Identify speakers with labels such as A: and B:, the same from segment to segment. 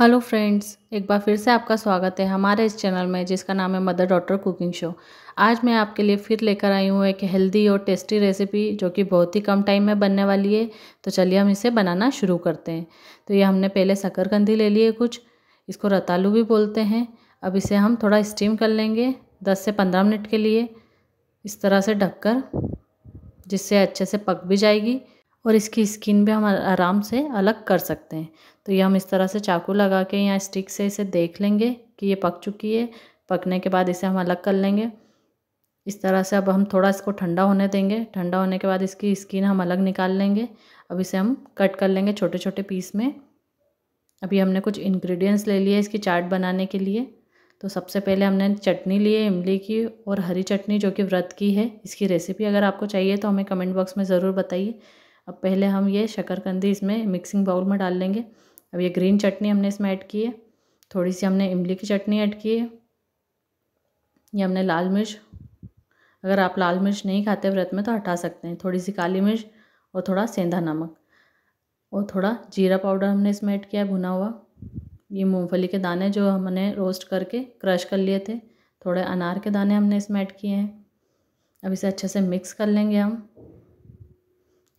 A: hello friends एक बार फिर से आपका स्वागत है हमारे इस चैनल में जिसका नाम है मदर डॉटर कुकिंग शो आज मैं आपके लिए फिर लेकर आई हूँ एक हेल्दी और टेस्टी रेसिपी जो कि बहुत ही कम टाइम में बनने वाली है तो चलिए हम इसे बनाना शुरू करते हैं तो ये हमने पहले शकरकंदी ले ली है कुछ इसको रतालू भी बोलते हैं अब इसे हम थोड़ा स्टीम कर लेंगे दस से पंद्रह मिनट के लिए इस तरह से ढककर जिससे अच्छे से पक भी जाएगी और इसकी स्किन भी हम आराम से अलग कर सकते हैं तो ये हम इस तरह से चाकू लगा के या स्टिक से इसे देख लेंगे कि ये पक चुकी है पकने के बाद इसे हम अलग कर लेंगे इस तरह से अब हम थोड़ा इसको ठंडा होने देंगे ठंडा होने के बाद इसकी स्किन हम अलग निकाल लेंगे अब इसे हम कट कर लेंगे छोटे छोटे पीस में अभी हमने कुछ इंग्रेडिएंट्स ले लिए इसकी चाट बनाने के लिए तो सबसे पहले हमने चटनी ली है इमली की और हरी चटनी जो कि व्रत की है इसकी रेसिपी अगर आपको चाहिए तो हमें कमेंट बॉक्स में ज़रूर बताइए अब पहले हम ये शक्करकंदी इसमें मिक्सिंग बाउल में डाल लेंगे अब ये ग्रीन चटनी हमने इसमें ऐड की है थोड़ी सी हमने इमली की चटनी ऐड की है ये हमने लाल मिर्च अगर आप लाल मिर्च नहीं खाते व्रत में तो हटा सकते हैं थोड़ी सी काली मिर्च और थोड़ा सेंधा नमक और थोड़ा जीरा पाउडर हमने इसमें ऐड किया भुना हुआ ये मूंगफली के दाने जो हमने रोस्ट करके क्रश कर लिए थे थोड़े अनार के दाने हमने इसमें ऐड किए हैं अब इसे अच्छे से मिक्स कर लेंगे हम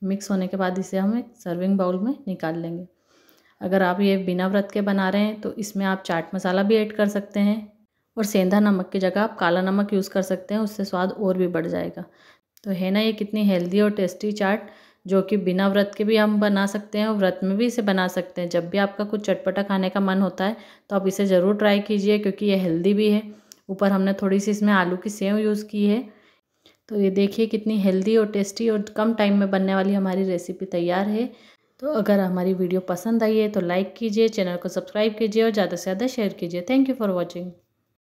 A: मिक्स होने के बाद इसे हम एक सर्विंग बाउल में निकाल लेंगे अगर आप ये बिना व्रत के बना रहे हैं तो इसमें आप चाट मसाला भी ऐड कर सकते हैं और सेंधा नमक की जगह आप काला नमक यूज़ कर सकते हैं उससे स्वाद और भी बढ़ जाएगा तो है ना ये कितनी हेल्दी और टेस्टी चाट जो कि बिना व्रत के भी हम बना सकते हैं और व्रत में भी इसे बना सकते हैं जब भी आपका कुछ चटपटा खाने का मन होता है तो आप इसे ज़रूर ट्राई कीजिए क्योंकि ये हेल्दी भी है ऊपर हमने थोड़ी सी इसमें आलू की सेव यूज़ की है तो ये देखिए कितनी हेल्दी और टेस्टी और कम टाइम में बनने वाली हमारी रेसिपी तैयार है तो अगर हमारी वीडियो पसंद आई है तो लाइक कीजिए चैनल को सब्सक्राइब कीजिए और ज़्यादा से ज़्यादा शेयर कीजिए थैंक यू फॉर वॉचिंग